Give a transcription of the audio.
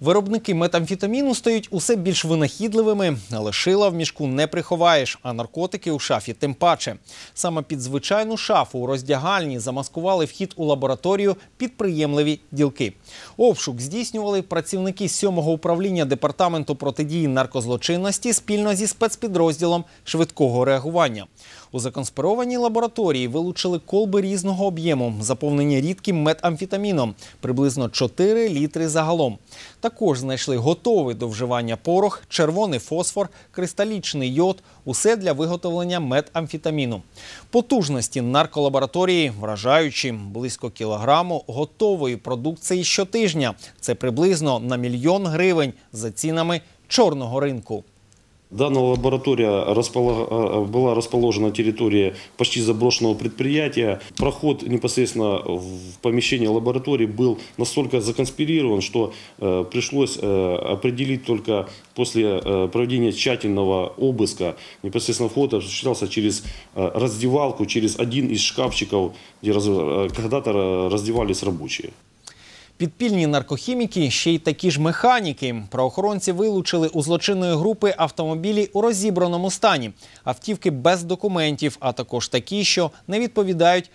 Виробники метамфітаміну стають усе більш винахідливими, але шила в мішку не приховаєш, а наркотики у шафі тим паче. Саме під звичайну шафу у роздягальні замаскували вхід у лабораторію підприємливі ділки. Обшук здійснювали працівники 7-го управління департаменту протидії наркозлочинності спільно зі спецпідрозділом швидкого реагування. У законспірованій лабораторії вилучили колби різного об'єму, заповнені рідким метамфітаміном, приблизно 4 літри загалом. Також знайшли готовий до вживання порох, червоний фосфор, кристалічний йод усе для виготовлення метамфітаміну. Потужності нарколабораторії вражаючі близько кілограму готової продукції щотижня. Це приблизно на мільйон гривень за цінами чорного ринку. Данная лаборатория э, э, была расположена на территории почти заброшенного предприятия. Проход непосредственно в помещение лаборатории был настолько законспирирован, что э, пришлось определить только после проведения тщательного обыска. Непосредственно вход осуществлялся через раздевалку, через один из шкафчиков, где когда-то раздевались рабочие. Підпільні наркохіміки ще й такі ж механіки. Правоохоронці вилучили у злочинної групи автомобілі у розібраному стані, автівки без документів, а також такі, що не відповідають